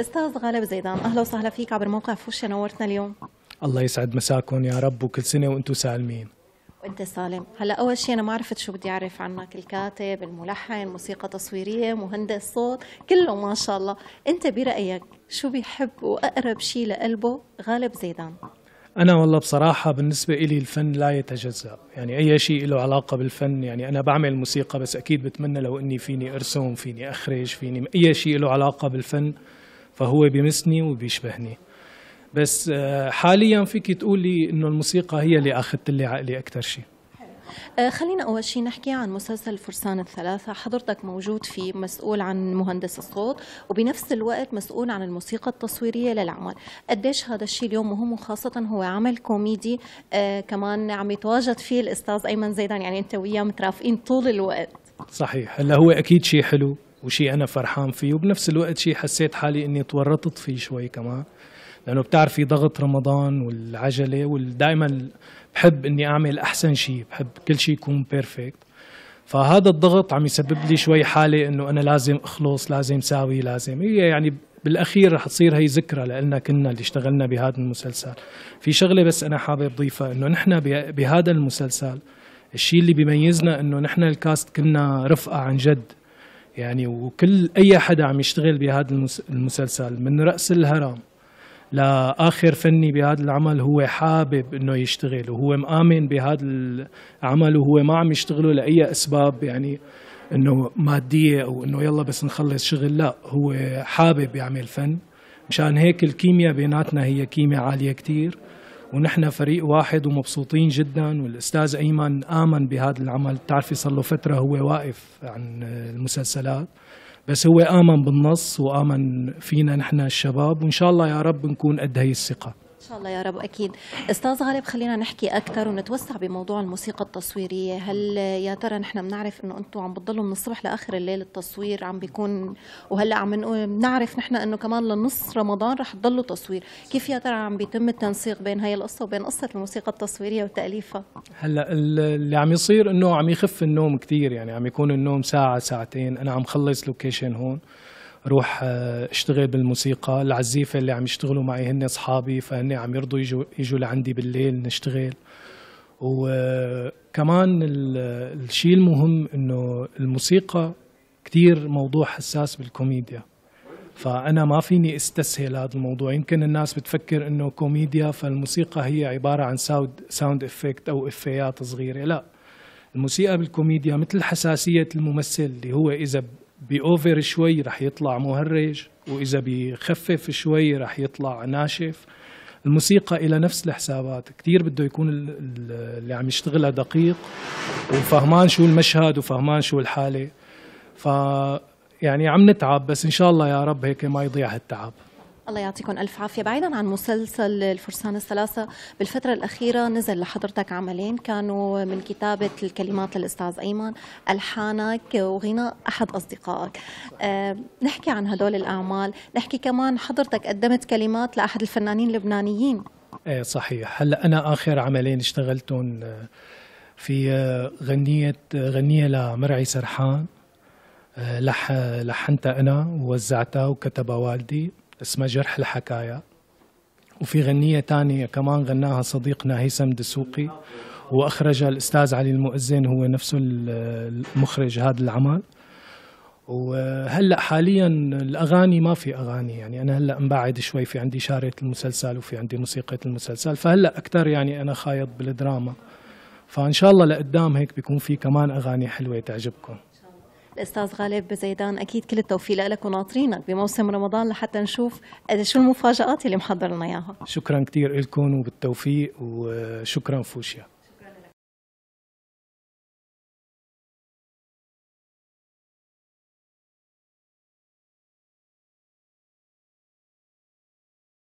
استاذ غالب زيدان اهلا وسهلا فيك عبر موقع فوشة نورتنا اليوم الله يسعد مساكم يا رب وكل سنه وانتم سالمين وانت سالم هلا اول شيء انا ما عرفت شو بدي اعرف عنك الكاتب الملحن موسيقى تصويريه مهندس صوت كله ما شاء الله انت برايك شو بيحب واقرب شيء لقلبه غالب زيدان أنا والله بصراحة بالنسبة لي الفن لا يتجزأ يعني أي شيء له علاقة بالفن يعني أنا بعمل موسيقى بس أكيد بتمنى لو أني فيني أرسم فيني أخرج فيني أي شيء له علاقة بالفن فهو بيمسني وبيشبهني بس آه، حاليا فيك تقولي انه الموسيقى هي اللي اخذت لي عقلي اكثر شيء آه، خلينا اول شيء نحكي عن مسلسل فرسان الثلاثه حضرتك موجود فيه مسؤول عن مهندس الصوت وبنفس الوقت مسؤول عن الموسيقى التصويريه للعمل قديش هذا الشيء اليوم مهم وخاصه هو عمل كوميدي آه كمان عم يتواجد فيه الاستاذ ايمن زيدان يعني انت وياه مترافقين طول الوقت صحيح هلا هو اكيد شيء حلو وشيء انا فرحان فيه وبنفس الوقت شيء حسيت حالي اني تورطت فيه شوي كمان لانه بتعرفي ضغط رمضان والعجله ودائما بحب اني اعمل احسن شيء بحب كل شيء يكون بيرفكت فهذا الضغط عم يسبب لي شوي حاله انه انا لازم اخلص لازم ساوي لازم هي يعني بالاخير رح تصير هي ذكرى لنا كنا اللي اشتغلنا بهذا المسلسل في شغله بس انا حابب اضيفها انه نحن بهذا المسلسل الشيء اللي بيميزنا انه نحن الكاست كنا رفقه عن جد يعني وكل اي حدا عم يشتغل بهذا المسلسل من راس الهرم لاخر فني بهذا العمل هو حابب انه يشتغل وهو مآمن بهذا العمل وهو ما عم يشتغله لاي اسباب يعني انه ماديه او انه يلا بس نخلص شغل لا هو حابب يعمل فن مشان هيك الكيمياء بيناتنا هي كيمياء عاليه كثير ونحن فريق واحد ومبسوطين جدا والاستاذ ايمن امن بهذا العمل بتعرفي صار له فتره هو واقف عن المسلسلات بس هو امن بالنص وامن فينا نحن الشباب وان شاء الله يا رب نكون قد هي الثقه ان شاء الله يا رب اكيد استاذ غالب خلينا نحكي اكثر ونتوسع بموضوع الموسيقى التصويريه هل يا ترى نحن بنعرف انه انتم عم بتضلوا من الصبح لاخر الليل التصوير عم بيكون وهلا عم بنعرف نحن انه كمان لنص رمضان رح تضلوا تصوير كيف يا ترى عم بيتم التنسيق بين هي القصه وبين قصه الموسيقى التصويريه وتاليفها هلا اللي عم يصير انه عم يخف النوم كثير يعني عم يكون النوم ساعه ساعتين انا عم خلص لوكيشن هون روح آه، اشتغل بالموسيقى العزيفه اللي عم يشتغلوا معي هن اصحابي فهن عم يرضوا يجوا يجوا لعندي بالليل نشتغل وكمان آه، آه، الشيء المهم انه الموسيقى كثير موضوع حساس بالكوميديا فانا ما فيني استسهل هذا الموضوع يمكن الناس بتفكر انه كوميديا فالموسيقى هي عباره عن ساوند ساوند افكت او افيات صغيره لا الموسيقى بالكوميديا مثل حساسيه الممثل اللي هو اذا بأوفر شوي رح يطلع مهرج وإذا بخفف شوي رح يطلع ناشف الموسيقى إلى نفس الحسابات كتير بده يكون اللي عم يشتغلها دقيق وفهمان شو المشهد وفهمان شو الحالة ف يعني عم نتعب بس إن شاء الله يا رب هيك ما يضيع هالتعب الله يعطيكم ألف عافية بعيدا عن مسلسل الفرسان الثلاثة بالفترة الأخيرة نزل لحضرتك عملين كانوا من كتابة الكلمات للأستاذ أيمن ألحانك وغناء أحد أصدقائك أه نحكي عن هدول الأعمال نحكي كمان حضرتك قدمت كلمات لأحد الفنانين اللبنانيين ايه صحيح هلا انا اخر عملين اشتغلتهم آه، في آه، غنية آه، غنية لمرعي سرحان لح لحنتها انا ووزعتها وكتبها والدي اسمها جرح الحكاية وفي غنية تانية كمان غناها صديقنا هيثم دسوقي وأخرجها الأستاذ علي المؤذن هو نفسه المخرج هذا العمل وهلا حاليا الاغاني ما في اغاني يعني انا هلا مبعد شوي في عندي شاره المسلسل وفي عندي موسيقى المسلسل فهلا اكثر يعني انا خايض بالدراما فان شاء الله لقدام هيك بيكون في كمان اغاني حلوه تعجبكم الاستاذ غالب زيدان اكيد كل التوفيق لك وناطرينك بموسم رمضان لحتى نشوف شو المفاجات اللي محضر لنا اياها شكرا كثير لكم وبالتوفيق وشكرا فوشيا